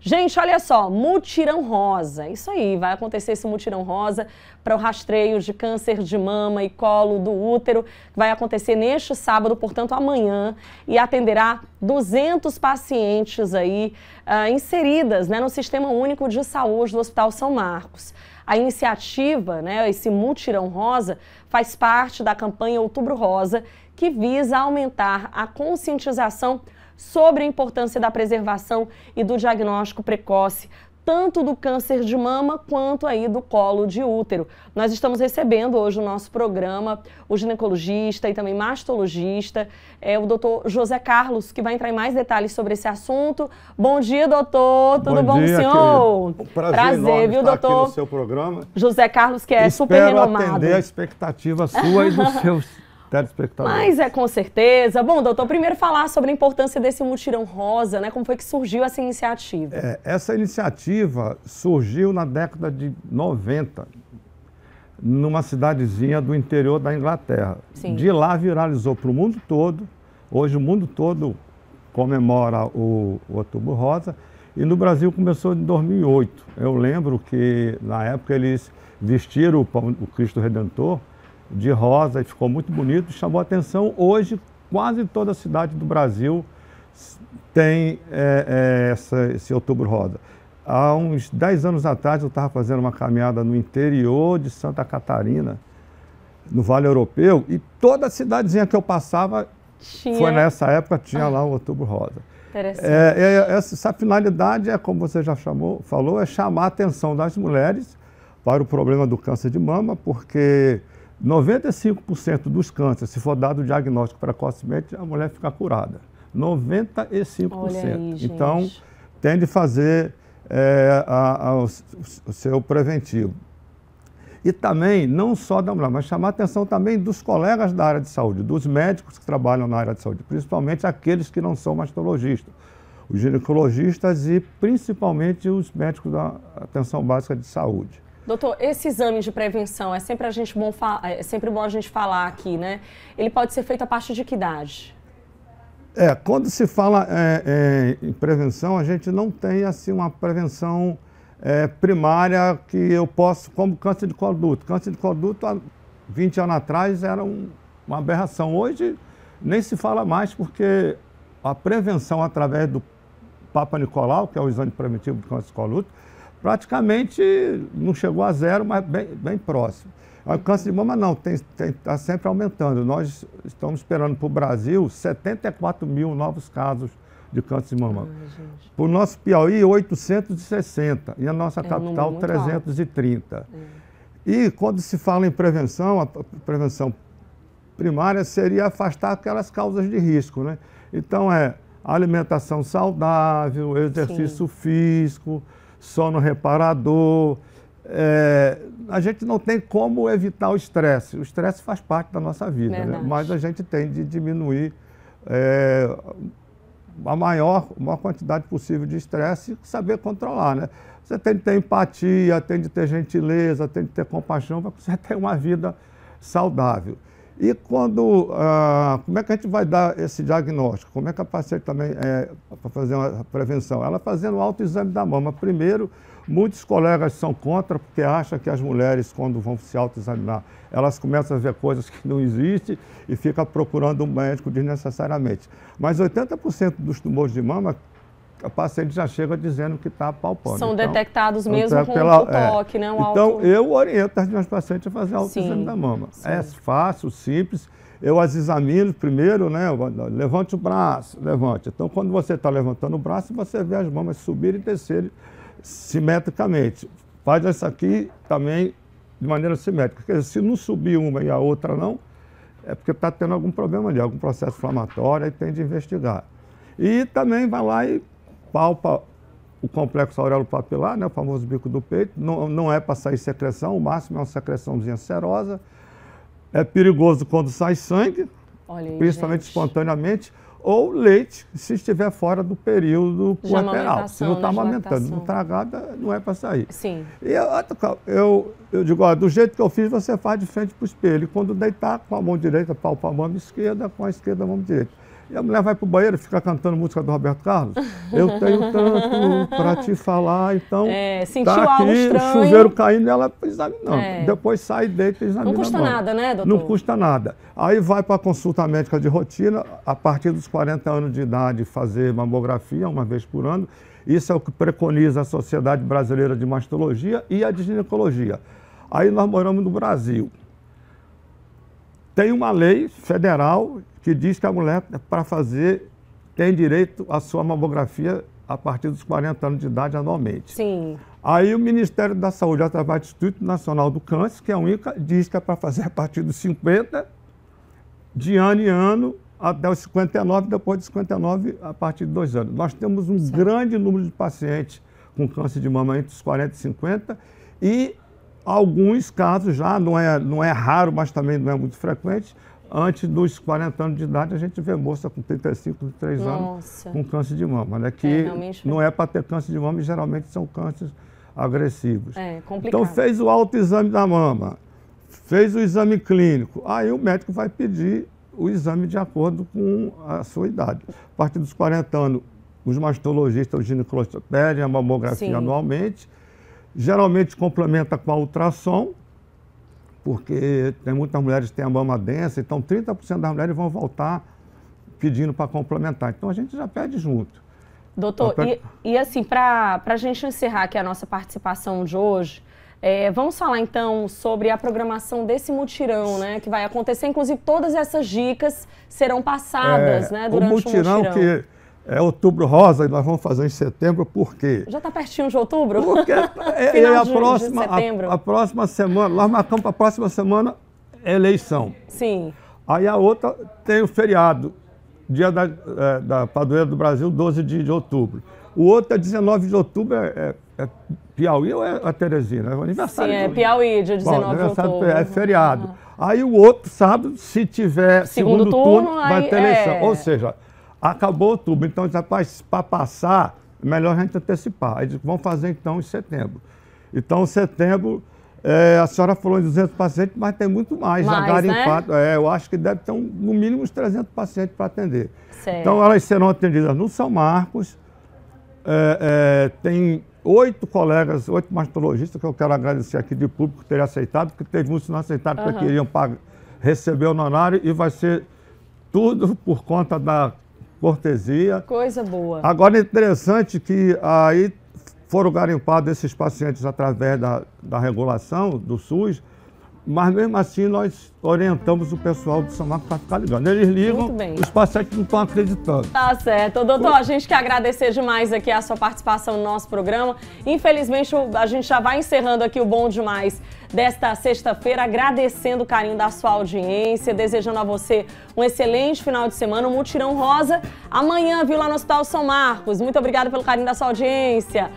Gente, olha só, mutirão rosa. Isso aí, vai acontecer esse mutirão rosa para o rastreio de câncer de mama e colo do útero. Vai acontecer neste sábado, portanto, amanhã, e atenderá 200 pacientes aí uh, inseridas né, no Sistema Único de Saúde do Hospital São Marcos. A iniciativa, né, esse mutirão rosa, faz parte da campanha Outubro Rosa, que visa aumentar a conscientização sobre a importância da preservação e do diagnóstico precoce tanto do câncer de mama quanto aí do colo de útero. Nós estamos recebendo hoje o nosso programa o ginecologista e também mastologista, é o doutor José Carlos, que vai entrar em mais detalhes sobre esse assunto. Bom dia, doutor. Tudo bom, bom senhor? Prazer, Prazer viu, estar doutor? Aqui no seu programa. José Carlos, que é Espero super renomado. atender a expectativa sua e dos seus telespectador. Mas é com certeza. Bom, doutor, primeiro falar sobre a importância desse mutirão rosa, né? Como foi que surgiu essa iniciativa? É, essa iniciativa surgiu na década de 90, numa cidadezinha do interior da Inglaterra. Sim. De lá viralizou para o mundo todo. Hoje o mundo todo comemora o, o Outubro Rosa. E no Brasil começou em 2008. Eu lembro que na época eles vestiram o, pão, o Cristo Redentor de rosa e ficou muito bonito, chamou atenção. Hoje, quase toda a cidade do Brasil tem é, é, essa, esse outubro rosa. Há uns 10 anos atrás, eu estava fazendo uma caminhada no interior de Santa Catarina, no Vale Europeu, e toda a cidadezinha que eu passava, tinha... foi nessa época, tinha ah. lá o Outubro Rosa. Interessante. É, é, é essa finalidade é, como você já chamou, falou, é chamar a atenção das mulheres para o problema do câncer de mama, porque 95% dos cânceres, se for dado o diagnóstico precocemente, a mulher fica curada. 95%. Aí, então, tem de fazer é, a, a, o, o seu preventivo. E também, não só da mulher, mas chamar a atenção também dos colegas da área de saúde, dos médicos que trabalham na área de saúde, principalmente aqueles que não são mastologistas, os ginecologistas e principalmente os médicos da atenção básica de saúde. Doutor, esse exame de prevenção é sempre, a gente bom é, é sempre bom a gente falar aqui, né? Ele pode ser feito a partir de que idade? É, quando se fala é, é, em prevenção, a gente não tem assim uma prevenção é, primária que eu posso, como câncer de colo Câncer de colo há 20 anos atrás era um, uma aberração. Hoje nem se fala mais porque a prevenção através do Papa Nicolau, que é o exame preventivo de câncer de colo praticamente não chegou a zero, mas bem, bem próximo. O é câncer de mama não, está sempre aumentando. Nós estamos esperando para o Brasil 74 mil novos casos de câncer de mama. para o nosso Piauí, 860 e a nossa é capital, um 330. É. E quando se fala em prevenção, a prevenção primária seria afastar aquelas causas de risco. Né? Então é alimentação saudável, exercício Sim. físico, sono reparador. É, a gente não tem como evitar o estresse. O estresse faz parte da nossa vida, né? mas a gente tem de diminuir é, a maior, maior quantidade possível de estresse e saber controlar. Né? Você tem de ter empatia, tem de ter gentileza, tem de ter compaixão para você ter uma vida saudável. E quando, ah, como é que a gente vai dar esse diagnóstico? Como é que a paciente também, é, para fazer uma prevenção? Ela fazendo o autoexame da mama. Primeiro, muitos colegas são contra, porque acham que as mulheres, quando vão se autoexaminar, elas começam a ver coisas que não existem e ficam procurando um médico desnecessariamente. Mas 80% dos tumores de mama o ele já chega dizendo que está palpando. São então, detectados então, mesmo é pela, com o toque, é. né? então, eu oriento as minhas pacientes a fazer autoexame da mama. Sim. É fácil, simples. Eu as examino primeiro, né? Levante o braço, levante. Então, quando você está levantando o braço, você vê as mamas subirem e descerem simetricamente. Faz essa aqui também de maneira simétrica. Quer dizer, se não subir uma e a outra não, é porque está tendo algum problema ali, algum processo inflamatório, aí tem de investigar. E também vai lá e palpa o complexo aurelo papilar né, o famoso bico do peito, não, não é para sair secreção, o máximo é uma secreçãozinha serosa. É perigoso quando sai sangue, aí, principalmente gente. espontaneamente, ou leite, se estiver fora do período puerperal. Se não está né, amamentando, não tragada, não é para sair. Sim. E eu, eu, eu digo, ó, do jeito que eu fiz, você faz de frente para o espelho. quando deitar, com a mão direita, palpa a mão esquerda, com a esquerda, a mão direita. E a mulher vai pro banheiro fica cantando música do Roberto Carlos. Eu tenho tanto para te falar, então. É, sentiu tá aqui, estranho. chuveiro caindo, ela examina. É. Depois sai, deita e examina. Não custa nada, né, doutor? Não custa nada. Aí vai para consulta médica de rotina, a partir dos 40 anos de idade, fazer mamografia uma vez por ano. Isso é o que preconiza a Sociedade Brasileira de Mastologia e a de Ginecologia. Aí nós moramos no Brasil. Tem uma lei federal que diz que a mulher, para fazer, tem direito à sua mamografia a partir dos 40 anos de idade anualmente. Sim. Aí o Ministério da Saúde, através do Instituto Nacional do Câncer, que é um INCA, diz que é para fazer a partir dos 50, de ano em ano, até os 59, depois dos 59, a partir de dois anos. Nós temos um certo. grande número de pacientes com câncer de mama entre os 40 e 50 e Alguns casos já, não é, não é raro, mas também não é muito frequente, antes dos 40 anos de idade, a gente vê moça com 35, 33 Nossa. anos com câncer de mama, né? Que é, não é, é para ter câncer de mama e geralmente são cânceres agressivos. É, é então, complicado. Então fez o autoexame da mama, fez o exame clínico, aí o médico vai pedir o exame de acordo com a sua idade. A partir dos 40 anos, os mastologistas, os ginecologistas pedem a mamografia Sim. anualmente Geralmente complementa com a ultrassom, porque tem muitas mulheres que têm a mama densa, então 30% das mulheres vão voltar pedindo para complementar. Então a gente já pede junto. Doutor, pede... Então, e, e, assim, para a gente encerrar aqui a nossa participação de hoje, é, vamos falar então sobre a programação desse mutirão, né? Que vai acontecer, inclusive todas essas dicas serão passadas, é, né? Durante o mutirão. O mutirão. que é outubro rosa, e nós vamos fazer em setembro, por quê? Já está pertinho de outubro? Porque é, é, é a, próxima, a, a, próxima semana, nós marcamos para a próxima semana eleição. Sim. Aí a outra tem o feriado, dia da, é, da Padroeira do Brasil, 12 de, de, outubro. O outro é 19 de outubro, é, é, é Piauí ou é a Teresina? É o aniversário. Sim, é Piauí, dia 19 Bom, aniversário de outubro. É feriado. Aí o outro sábado, se tiver segundo, segundo turno, turno, vai ter eleição. É. Ou seja... Acabou outubro, então já para passar, é melhor a gente antecipar. Aí vão fazer então em setembro. Então, em setembro, é, a senhora falou em 200 pacientes, mas tem muito mais, mais já né? garimpado. É, eu acho que deve ter um, no mínimo uns 300 pacientes para atender. Certo. Então, elas serão atendidas no São Marcos. É, tem oito colegas, oito mastologistas que eu quero agradecer aqui de público por terem aceitado, porque teve muitos que não aceitaram uhum. porque queriam pagar, receber o honorário e vai ser tudo por conta da cortesia. Coisa boa. Agora, interessante que aí foram garimpados esses pacientes através da, da regulação do SUS, mas mesmo assim nós orientamos o pessoal do Marcos para ficar ligando. Eles ligam, os pacientes não estão acreditando. Tá certo. Doutor, a gente quer agradecer demais aqui a sua participação no nosso programa. Infelizmente, a gente já vai encerrando aqui o Bom Demais desta sexta-feira, agradecendo o carinho da sua audiência, desejando a você um excelente final de semana, um mutirão rosa amanhã, viu, lá no Hospital São Marcos. Muito obrigada pelo carinho da sua audiência.